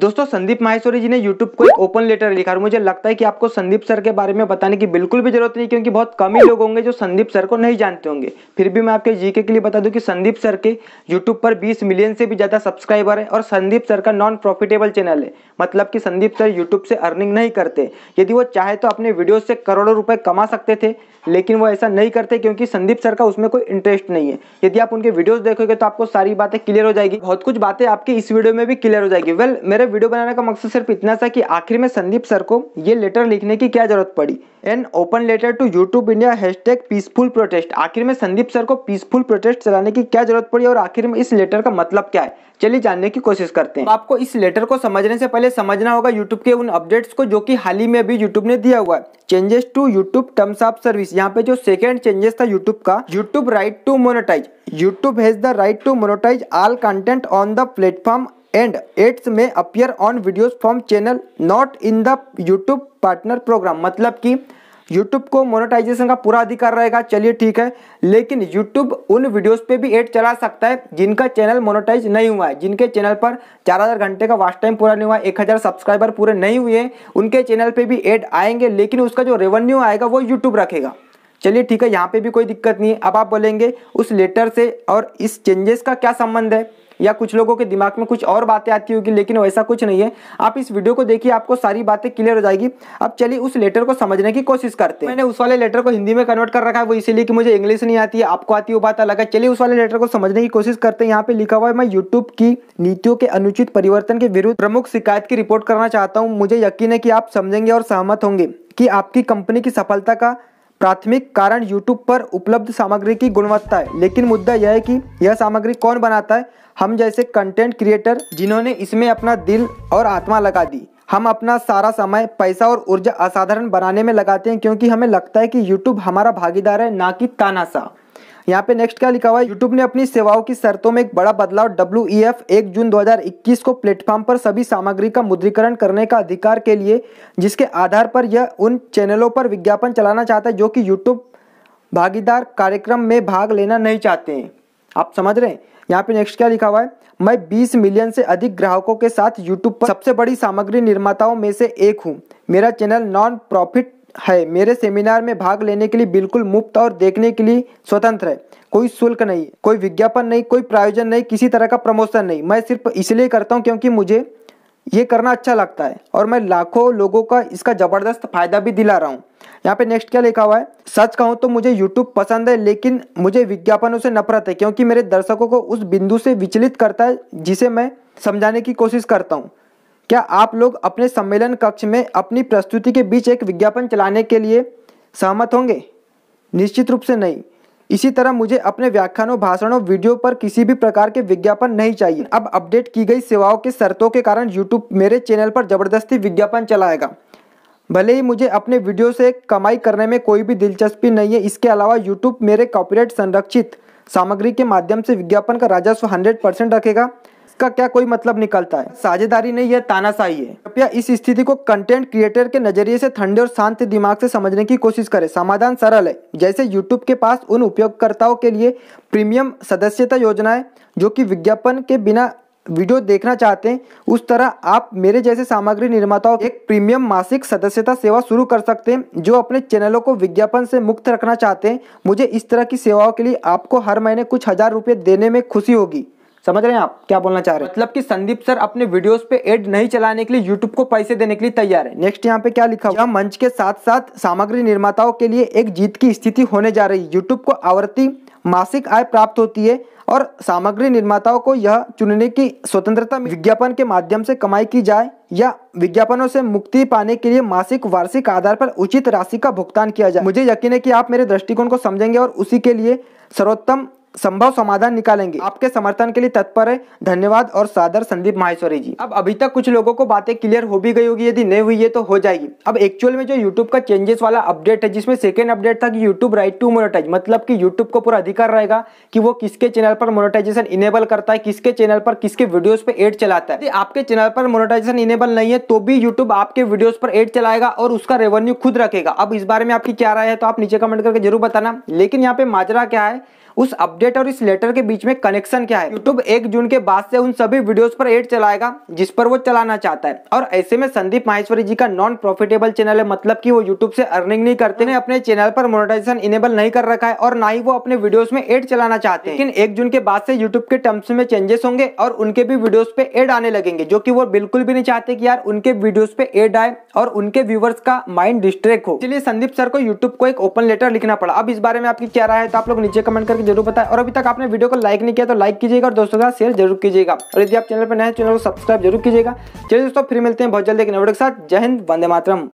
दोस्तों संदीप माहेश्वरी जी ने यूट्यूब को एक ओपन लेटर लिखा और मुझे लगता है कि आपको संदीप सर के बारे में बताने की बिल्कुल भी जरूरत नहीं क्योंकि बहुत कम ही लोग होंगे जो संदीप सर को नहीं जानते होंगे फिर भी मैं आपके जीके के लिए बता दूं कि संदीप सर के यूट्यूब पर 20 मिलियन से भी ज़्यादा सब्सक्राइबर है और संदीप सर का नॉन प्रॉफिटेबल चैनल है मतलब की संदीप सर यूट्यूब से अर्निंग नहीं करते यदि वो चाहे तो अपने वीडियो से करोड़ों रुपए कमा सकते थे लेकिन वो ऐसा नहीं करते क्योंकि संदीप सर का उसमें कोई इंटरेस्ट नहीं है यदि आप उनके वीडियोस देखोगे तो आपको सारी बातें क्लियर हो जाएगी बहुत कुछ बातें आपकी इस वीडियो में भी क्लियर हो जाएगी वेल मेरे वीडियो बनाने का मकसद सिर्फ इतना था कि आखिर में संदीप सर को ये लेटर लिखने की क्या जरूरत पड़ी an open letter to YouTube India hashtag peaceful protest आखिर में संदीप सर को पीसफुल प्रोटेस्ट चलाने की क्या जरूरत पड़ी और आखिर में इस लेटर का मतलब क्या है चलिए जानने की कोशिश करते हैं तो आपको इस लेटर को समझने से पहले समझना होगा यूट्यूब के उन अपडेट्स को जो कि हाल ही में अभी यूट्यूब ने दिया हुआ है changes to YouTube terms of service यहाँ पे जो सेकेंड चेंजेस था यूट्यूब का YouTube right to monetize YouTube has the right to monetize all content on the platform and ads may appear on videos from channel not in the YouTube partner program मतलब कि YouTube को monetization का पूरा अधिकार रहेगा चलिए ठीक है लेकिन यूट्यूब उन वीडियोस पे भी एड चला सकता है जिनका चैनल मोनेटाइज नहीं हुआ है जिनके चैनल पर 4000 घंटे का वास्ट टाइम पूरा नहीं हुआ है 1000 सब्सक्राइबर पूरे नहीं हुए उनके चैनल पे भी एड आएंगे लेकिन उसका जो रेवेन्यू आएगा वो यूट्यूब रखेगा चलिए ठीक है यहाँ पे भी कोई दिक्कत नहीं है अब आप बोलेंगे उस लेटर से और इस चेंजेस का क्या संबंध है या कुछ लोगों के दिमाग में कुछ और बातें आती होगी लेकिन वैसा कुछ नहीं है आप इस वीडियो को देखिए आपको सारी बातें क्लियर हो जाएगी अब चलिए उस लेटर को समझने की कोशिश करते हैं मैंने उस वाले लेटर को हिंदी में कन्वर्ट कर रखा है वो इसीलिए कि मुझे इंग्लिश नहीं आती है आपको आती वो बात अलग है चलिए उस वाले लेटर को समझने की कोशिश करते हैं यहाँ पे लिखा हुआ है मैं यूट्यूब की नीतियों के अनुचित परिवर्तन के विरुद्ध प्रमुख शिकायत की रिपोर्ट करना चाहता हूँ मुझे यकीन है कि आप समझेंगे और सहमत होंगे कि आपकी कंपनी की सफलता का प्राथमिक कारण यूट्यूब पर उपलब्ध सामग्री की गुणवत्ता है लेकिन मुद्दा यह है कि यह सामग्री कौन बनाता है हम जैसे कंटेंट क्रिएटर जिन्होंने इसमें अपना दिल और आत्मा लगा दी हम अपना सारा समय पैसा और ऊर्जा असाधारण बनाने में लगाते हैं क्योंकि हमें लगता है कि YouTube हमारा भागीदार है ना कि तानाशाह यहाँ पे नेक्स्ट क्या लिखा हुआ है यूट्यूब ने अपनी सेवाओं की शर्तों में एक बड़ा बदलाव डब्ल्यू एफ e एक जून 2021 को प्लेटफॉर्म पर सभी सामग्री का मुद्रीकरण करने का अधिकार के लिए जिसके आधार पर यह उन चैनलों पर विज्ञापन चलाना चाहता है जो कि यूट्यूब भागीदार कार्यक्रम में भाग लेना नहीं चाहते हैं आप समझ रहे हैं यहाँ पे नेक्स्ट क्या लिखा हुआ है मैं 20 मिलियन से अधिक ग्राहकों के साथ यूट्यूब पर सबसे बड़ी सामग्री निर्माताओं में से एक हूँ मेरा चैनल नॉन प्रॉफिट है मेरे सेमिनार में भाग लेने के लिए बिल्कुल मुफ्त और देखने के लिए स्वतंत्र है कोई शुल्क नहीं कोई विज्ञापन नहीं कोई प्रायोजन नहीं किसी तरह का प्रमोशन नहीं मैं सिर्फ इसलिए करता हूँ क्योंकि मुझे ये करना अच्छा लगता है और मैं लाखों लोगों का इसका ज़बरदस्त फायदा भी दिला रहा हूँ यहाँ पे नेक्स्ट क्या लिखा हुआ है सच कहूँ तो मुझे यूट्यूब पसंद है लेकिन मुझे विज्ञापनों से नफरत है क्योंकि मेरे दर्शकों को उस बिंदु से विचलित करता है जिसे मैं समझाने की कोशिश करता हूँ क्या आप लोग अपने सम्मेलन कक्ष में अपनी प्रस्तुति के बीच एक विज्ञापन चलाने के लिए सहमत होंगे निश्चित रूप से नहीं इसी तरह मुझे अपने व्याख्यानों भाषणों वीडियो पर किसी भी प्रकार के विज्ञापन नहीं चाहिए अब अपडेट की गई सेवाओं की शर्तों के कारण यूट्यूब मेरे चैनल पर ज़बरदस्ती विज्ञापन चलाएगा भले ही मुझे अपने वीडियो से कमाई करने में कोई भी दिलचस्पी नहीं है इसके अलावा यूट्यूब मेरे कॉपीराइट संरक्षित सामग्री के माध्यम से विज्ञापन का राजस्व 100 परसेंट रखेगा इसका क्या कोई मतलब निकलता है साझेदारी नहीं है तानाशाही है कृपया इस स्थिति को कंटेंट क्रिएटर के नजरिए से ठंडे और शांत दिमाग से समझने की कोशिश करें समाधान सरल है जैसे यूट्यूब के पास उन उपयोगकर्ताओं के लिए प्रीमियम सदस्यता योजना है जो कि विज्ञापन के बिना वीडियो देखना चाहते हैं उस तरह आप मेरे जैसे सामग्री निर्माताओं एक प्रीमियम मासिक सदस्यता सेवा शुरू कर सकते हैं जो अपने चैनलों को विज्ञापन से मुक्त रखना चाहते हैं मुझे इस तरह की सेवाओं के लिए आपको हर महीने कुछ हज़ार रुपये देने में खुशी होगी समझ रहे हैं आप क्या बोलना चाह रहे हैं मतलब कि संदीप सर अपने वीडियोस पे एड नहीं चलाने के लिए यूट्यूब को पैसे देने के लिए तैयार है नेक्स्ट यहाँ पे क्या लिखा हुआ मंच के साथ साथ सामग्री निर्माताओं के लिए एक जीत की स्थिति होने जा रही है यूट्यूब को आवर्ती मासिक आय प्राप्त होती है और सामग्री निर्माताओं को यह चुनने की स्वतंत्रता विज्ञापन के माध्यम से कमाई की जाए या विज्ञापनों से मुक्ति पाने के लिए मासिक वार्षिक आधार पर उचित राशि का भुगतान किया जाए मुझे यकीन है कि आप मेरे दृष्टिकोण को समझेंगे और उसी के लिए सर्वोत्तम संभव समाधान निकालेंगे आपके समर्थन के लिए तत्पर है धन्यवाद और सादर संदीप माहेश्वरी जी अब अभी तक कुछ लोगों को बातें क्लियर हो भी गई होगी यदि नहीं हुई है तो हो जाएगी अब एक्चुअल में जो यूट्यूब का चेंजेस वाला अपडेट है जिसमें सेकेंड अपडेट था कि यूट्यूब राइट टू मोनोटाइज मतलब कि यूट्यूब को पूरा अधिकार रहेगा कि वो किसके चैनल पर मोनोटाइजेशन इनेबल करता है किसके चैनल पर किसके वीडियोज पर एड चलाता है आपके चैनल पर मोनोटाइजेशन इनेबल नहीं है तो भी यूट्यूब आपके वीडियोज पर एड चलाएगा और उसका रेवेन्यू खुद रखेगा अब इस बारे में आपकी क्या राय है तो आप नीचे कमेंट करके जरूर बताना लेकिन यहाँ पे माजरा क्या है उस अपडेट और इस लेटर के बीच में कनेक्शन क्या है यूट्यूब एक जून के बाद से उन सभी वीडियोस पर एड चलाएगा जिस पर वो चलाना चाहता है और ऐसे में संदीप माहेश्वरी जी का नॉन प्रॉफिटेबल चैनल है मतलब की वो यूट्यूब से अर्निंग नहीं करते हैं हाँ। अपने चैनल पर मोनिटाइजेशन इनेबल नहीं कर रखा है और ना ही वो अपने वीडियोस में एड चलाना चाहते हैं लेकिन एक जून के बाद से यूट्यूब के टर्म्स में चेंजेस होंगे और उनके भी वीडियोज पे एड आने लगेंगे जो की वो बिल्कुल भी नहीं चाहते की यार उनके वीडियोस पे एड आए और उनके व्यूवर्स का माइंड डिस्ट्रेक्ट हो इसलिए संदीप सर को यूट्यूब को एक ओपन लेटर लिखना पड़ा अब इस बारे में आपकी क्या राय है तो आप लोग नीचे कमेंट करके जरूर बताएं और अभी तक आपने वीडियो को लाइक नहीं किया तो लाइक कीजिएगा और दोस्तों के साथ शेयर जरूर कीजिएगा और यदि आप चैनल पर नए चैनल को सब्सक्राइब जरूर कीजिएगा चलिए दोस्तों फिर मिलते हैं बहुत जल्द एक नवीडियो के साथ जय हिंद वंदे मातरम